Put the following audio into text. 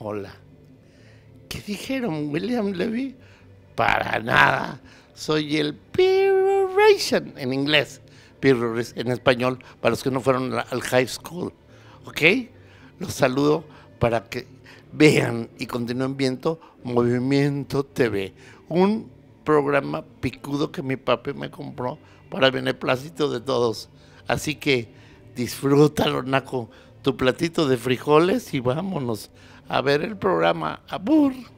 Hola. ¿Qué dijeron, William Levy? Para nada. Soy el Pirroration en inglés, en español, para los que no fueron al high school. ¿Ok? Los saludo para que vean y continúen viendo Movimiento TV, un programa picudo que mi papi me compró para beneplácito de todos. Así que disfrútalo, Naco tu platito de frijoles y vámonos a ver el programa Abur.